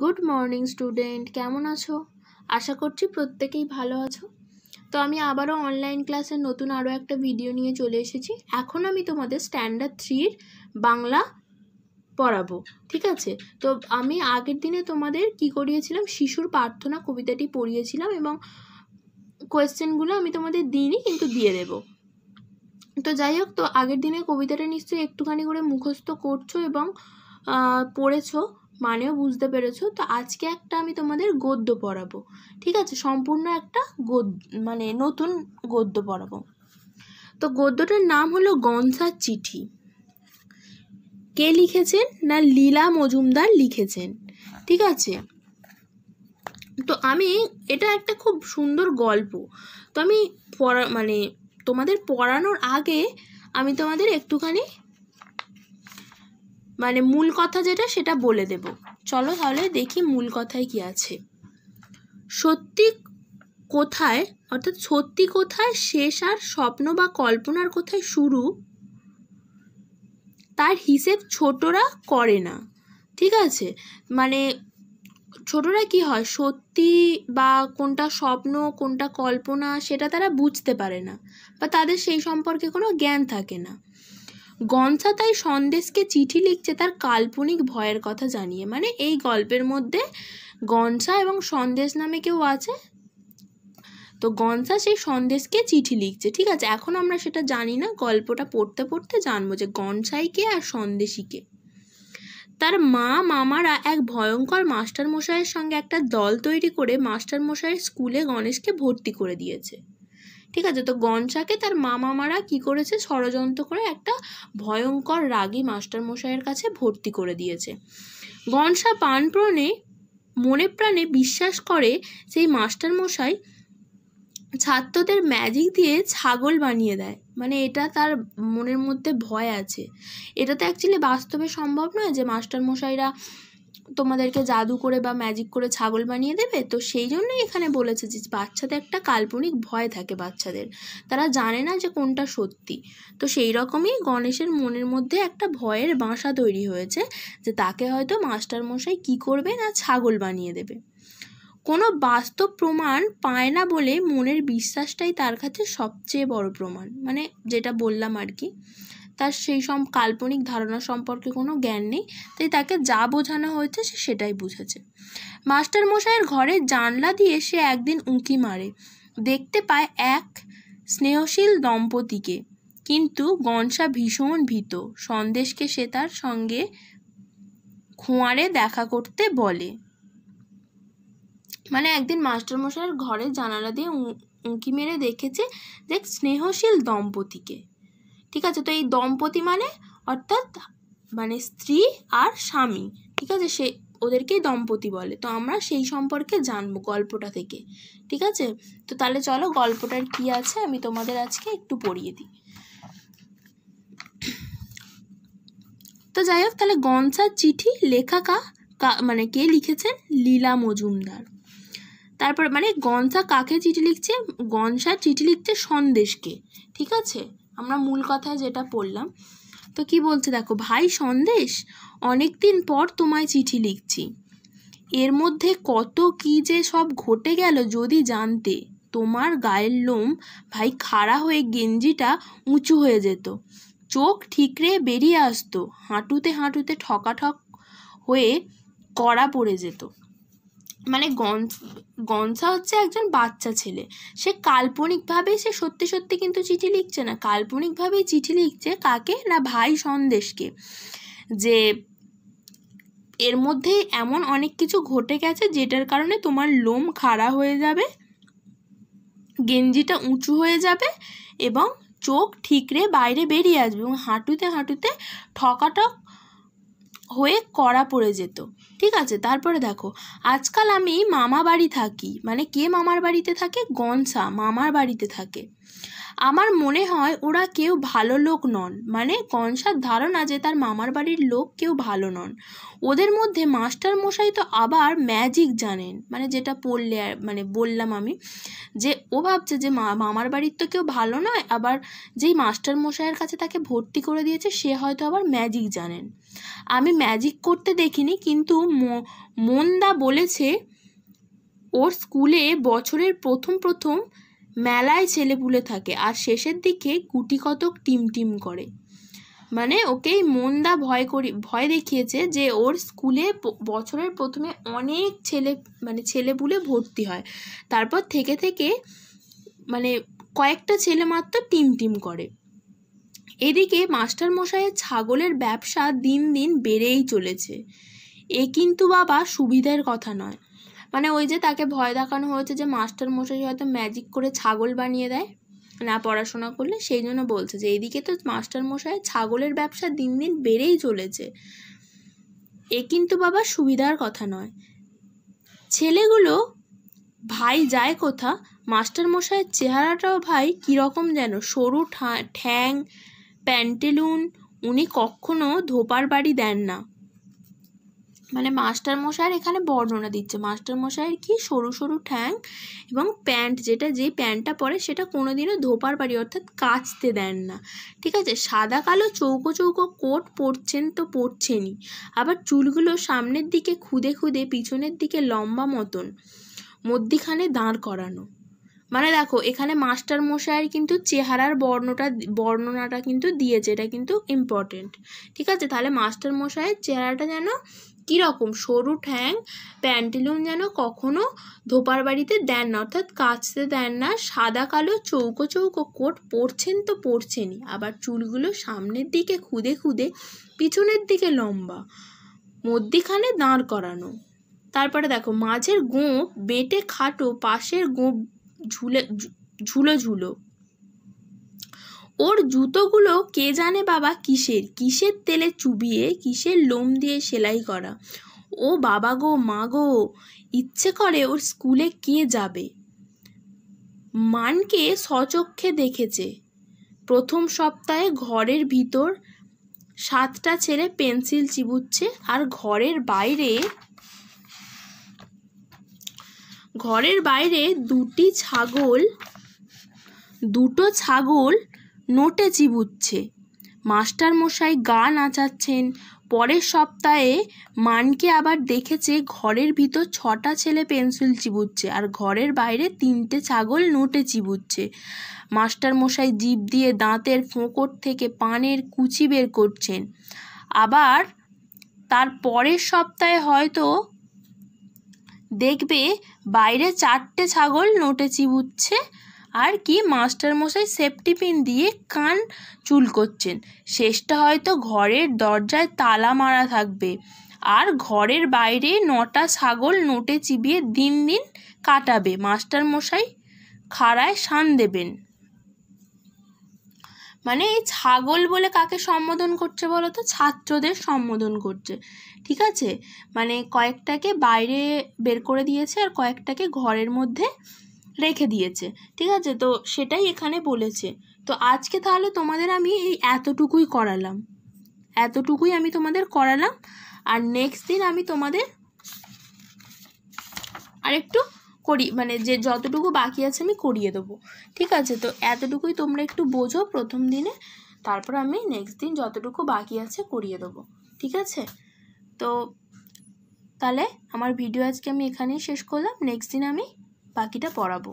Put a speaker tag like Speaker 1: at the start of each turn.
Speaker 1: good morning student কেমন আছো আশা করছি প্রত্যেকেই ভালো আছো তো আমি আবারও অনলাইন ক্লাসের নতুন আরও একটা ভিডিও নিয়ে চলে এসেছি এখন আমি তোমাদের স্ট্যান্ডার্ড থ্রির বাংলা পড়াবো ঠিক আছে তো আমি আগের দিনে তোমাদের কি করিয়েছিলাম শিশুর প্রার্থনা কবিতাটি পড়িয়েছিলাম এবং কোয়েশ্চেনগুলো আমি তোমাদের দিইনি কিন্তু দিয়ে দেবো তো যাই হোক তো আগের দিনে কবিতাটা নিশ্চয়ই একটুখানি করে মুখস্থ করছো এবং পড়েছো মানেও বুঝতে পেরেছো তো আজকে একটা আমি তোমাদের গদ্য পড়াবো ঠিক আছে সম্পূর্ণ একটা গদ মানে নতুন গদ্য পড়াবো তো গদ্যটার নাম হলো গনসার চিঠি কে লিখেছেন না লীলা মজুমদার লিখেছেন ঠিক আছে তো আমি এটা একটা খুব সুন্দর গল্প তো আমি পড়া মানে তোমাদের পড়ানোর আগে আমি তোমাদের একটুখানি মানে মূল কথা যেটা সেটা বলে দেব চলো তাহলে দেখি মূল কথায় কি আছে সত্যি কোথায় অর্থাৎ সত্যি কোথায় শেষ আর স্বপ্ন বা কল্পনার কোথায় শুরু তার হিসেব ছোটরা করে না ঠিক আছে মানে ছোটরা কি হয় সত্যি বা কোনটা স্বপ্ন কোনটা কল্পনা সেটা তারা বুঝতে পারে না বা তাদের সেই সম্পর্কে কোনো জ্ঞান থাকে না গনসা তাই সন্দেশকে চিঠি লিখছে তার কাল্পনিক ভয়ের কথা জানিয়ে মানে এই গল্পের মধ্যে গনসা এবং সন্দেশ নামে কেউ আছে তো গনসা সেই সন্দেশকে চিঠি লিখছে ঠিক আছে এখন আমরা সেটা জানি না গল্পটা পড়তে পড়তে জানবো যে গনসাই কে আর সন্দেশীকে তার মা মামারা এক ভয়ঙ্কর মাস্টার মশাইয়ের সঙ্গে একটা দল তৈরি করে মাস্টার মশাইয়ের স্কুলে গণেশকে ভর্তি করে দিয়েছে ঠিক আছে তো গঞ্চাকে তার মামামারা কি করেছে ষড়যন্ত্র করে একটা ভয়ঙ্কর রাগী মাস্টারমশাইয়ের কাছে ভর্তি করে দিয়েছে গনসা পানপ্রণে মনে প্রাণে বিশ্বাস করে সেই মাস্টারমশাই ছাত্রদের ম্যাজিক দিয়ে ছাগল বানিয়ে দেয় মানে এটা তার মনের মধ্যে ভয় আছে এটা তো অ্যাকচুয়ালি বাস্তবে সম্ভব নয় যে মাস্টারমশাইরা তোমাদেরকে জাদু করে বা ম্যাজিক করে ছাগল বানিয়ে দেবে তো সেই জন্যই এখানে বলেছে যে বাচ্চাদের একটা কাল্পনিক ভয় থাকে বাচ্চাদের তারা জানে না যে কোনটা সত্যি তো সেই রকমই গণেশের মনের মধ্যে একটা ভয়ের বাসা তৈরি হয়েছে যে তাকে হয়তো মাস্টারমশাই কী করবে না ছাগল বানিয়ে দেবে কোনো বাস্তব প্রমাণ পায় না বলে মনের বিশ্বাসটাই তার কাছে সবচেয়ে বড় প্রমাণ মানে যেটা বললাম আর কি তার সেই সব কাল্পনিক ধারণা সম্পর্কে কোনো জ্ঞান নেই তাই তাকে যা বোঝানো হয়েছে সে সেটাই বুঝেছে মাস্টার মশাইয়ের ঘরের জানলা দিয়ে সে একদিন উঁকি মারে দেখতে পায় এক স্নেহশীল দম্পতিকে কিন্তু গনসা ভীষণ ভীত সন্দেশকে সে তার সঙ্গে খোঁয়ারে দেখা করতে বলে মানে একদিন মাস্টারমশাইয়ের ঘরে জানালা দিয়ে উঁকি মেরে দেখেছে যে স্নেহশীল দম্পতিকে ঠিক আছে তো এই দম্পতি মানে অর্থাৎ মানে স্ত্রী আর স্বামী ঠিক আছে সে ওদেরকেই দম্পতি বলে তো আমরা সেই সম্পর্কে জানবো গল্পটা থেকে ঠিক আছে তো তাহলে চলো গল্পটার কি আছে আমি তোমাদের আজকে একটু পড়িয়ে দিই তো যাই হোক তাহলে গনসার চিঠি লেখা কা মানে কে লিখেছেন লীলা মজুমদার তারপর মানে গনসা কাকে চিঠি লিখছে গনসা চিঠি লিখছে সন্দেশকে ঠিক আছে আমরা মূল কথায় যেটা পড়লাম তো কি বলছে দেখো ভাই সন্দেশ অনেক দিন পর তোমায় চিঠি লিখছি এর মধ্যে কত কি যে সব ঘটে গেল যদি জানতে তোমার গায়ের লোম ভাই খাড়া হয়ে গেঞ্জিটা উঁচু হয়ে যেত চোখ ঠিকরে বেরিয়ে আসতো হাঁটুতে হাঁটুতে ঠকাঠক হয়ে কড়া পড়ে যেত মানে গনসা হচ্ছে একজন বাচ্চা ছেলে সে কাল্পনিকভাবেই সে সত্যি সত্যি কিন্তু চিঠি লিখছে না কাল্পনিকভাবেই চিঠি লিখছে কাকে না ভাই সন্দেশকে যে এর মধ্যে এমন অনেক কিছু ঘটে গেছে যেটার কারণে তোমার লোম খাড়া হয়ে যাবে গেঞ্জিটা উঁচু হয়ে যাবে এবং চোখ ঠিকরে বাইরে বেরিয়ে আসবে এবং হাঁটুতে হাঁটুতে ঠকাটক হয়ে কড়া পড়ে যেত ঠিক আছে তারপরে দেখো আজকাল আমি মামা বাড়ি থাকি মানে কে মামার বাড়িতে থাকে গনসা মামার বাড়িতে থাকে আমার মনে হয় ওরা কেউ ভালো লোক নন মানে কনসার ধারণা যে তার মামার বাড়ির লোক কেউ ভালো নন ওদের মধ্যে মাস্টার মশাই তো আবার ম্যাজিক জানেন মানে যেটা পড়লে মানে বললাম আমি যে ও ভাবছে যে মামার বাড়ির তো কেউ ভালো নয় আবার যেই মাস্টার মশাইয়ের কাছে তাকে ভর্তি করে দিয়েছে সে হয়তো আবার ম্যাজিক জানেন আমি ম্যাজিক করতে দেখিনি কিন্তু মন্দা বলেছে ওর স্কুলে বছরের প্রথম প্রথম মেলায় ছেলেপুলে থাকে আর শেষের দিকে কুটি কতক টিমটিম করে মানে ওকেই মন্দা ভয় করি ভয় দেখিয়েছে যে ওর স্কুলে বছরের প্রথমে অনেক ছেলে মানে ছেলেপুলে ভর্তি হয় তারপর থেকে থেকে মানে কয়েকটা ছেলে মাত্র টিম টিম করে এদিকে মাস্টার মশাইয়ের ছাগলের ব্যবসা দিন দিন বেড়েই চলেছে এ কিন্তু বাবা সুবিধার কথা নয় মানে ওই যে তাকে ভয় দেখানো হয়েছে যে মাস্টার মশাই হয়তো ম্যাজিক করে ছাগল বানিয়ে দেয় না পড়াশোনা করলে সেই জন্য বলছে যে এইদিকে তো মাস্টার মশাই ছাগলের ব্যবসা দিন দিন বেড়েই চলেছে এ কিন্তু বাবা সুবিধার কথা নয় ছেলেগুলো ভাই যায় কোথা মাস্টার মশাইয়ের চেহারাটাও ভাই কীরকম যেন সরু ঠ্যাং প্যান্টেলুন উনি কখনো ধোপার বাড়ি দেন না মানে মাস্টার মশাইয়ের এখানে বর্ণনা দিচ্ছে মাস্টার মশাইয়ের কি সরু সরু ঠ্যাং এবং প্যান্ট যেটা যে প্যান্টটা পরে সেটা কোনোদিনও ধোপার বাড়ি অর্থাৎ কাচতে দেন না ঠিক আছে সাদা কালো চৌকো চৌকো কোট পরছেন তো পরছেনই আবার চুলগুলো সামনের দিকে খুদে খুদে পিছনের দিকে লম্বা মতন মধ্যিখানে দাঁড় করানো মানে দেখো এখানে মাস্টার মশাইয়ের কিন্তু চেহারার বর্ণটা বর্ণনাটা কিন্তু দিয়েছে এটা কিন্তু ইম্পর্টেন্ট ঠিক আছে তাহলে মাস্টার মশাইয়ের চেহারাটা যেন কীরকম সরু ঠ্যাং প্যান্টেলুন যেন কখনো ধোপার বাড়িতে দেন না অর্থাৎ কাচতে দেন না সাদা কালো চৌকো চৌকো কোট পরছেন তো পরছেনই আবার চুলগুলো সামনের দিকে খুদে খুদে পিছনের দিকে লম্বা মধ্যিখানে দাঁড় করানো তারপরে দেখো মাঝের গোঁপ বেটে খাটো পাশের গোঁপ ঝুলে ঝুলো ঝুলো ওর জুতোগুলো কে জানে বাবা কিসের কিসের তেলে চুবিয়ে কিসের লোম দিয়ে সেলাই করা ও বাবা গো মা গো ইচ্ছে করে ওর স্কুলে কে যাবে মানকে সচক্ষে দেখেছে প্রথম সপ্তাহে ঘরের ভিতর সাতটা ছেলে পেন্সিল চিবুচ্ছে আর ঘরের বাইরে ঘরের বাইরে দুটি ছাগল দুটো ছাগল নোটে চিবুচ্ছে মাস্টারমশাই গা নাচাচ্ছেন পরের সপ্তাহে মানকে আবার দেখেছে ঘরের ভিতর ছটা ছেলে পেন্সিল চিবুচ্ছে আর ঘরের বাইরে তিনটে ছাগল নোটে চিবুচ্ছে মাস্টারমশাই জীব দিয়ে দাঁতের ফোঁকর থেকে পানের কুচি বের করছেন আবার তার পরের সপ্তাহে হয়তো দেখবে বাইরে চারটে ছাগল নোটে চিবুচ্ছে আর কি মাস্টারমশাই সেফটি পিন দিয়ে কান চুল করছেন শেষটা হয়তো ঘরের দরজায় তালা মারা থাকবে আর ঘরের বাইরে নটা ছাগল নোটে চিবিয়ে দিন দিন কাটাবে মাস্টারমশাই খাড়ায় শান দেবেন মানে এই ছাগল বলে কাকে সম্বোধন করছে বলো তো ছাত্রদের সম্বোধন করছে ঠিক আছে মানে কয়েকটাকে বাইরে বের করে দিয়েছে আর কয়েকটাকে ঘরের মধ্যে রেখে দিয়েছে ঠিক আছে তো সেটাই এখানে বলেছে তো আজকে তাহলে তোমাদের আমি এই এতটুকুই করালাম এতটুকুই আমি তোমাদের করালাম আর নেক্সট দিন আমি তোমাদের আরেকটু করি মানে যে যতটুকু বাকি আছে আমি করিয়ে দেবো ঠিক আছে তো এতটুকুই তোমরা একটু বোঝো প্রথম দিনে তারপর আমি নেক্সট দিন যতটুকু বাকি আছে করিয়ে দেবো ঠিক আছে তো তাহলে আমার ভিডিও আজকে আমি এখানেই শেষ করলাম নেক্সট দিন আমি পাখিটা পড়াবো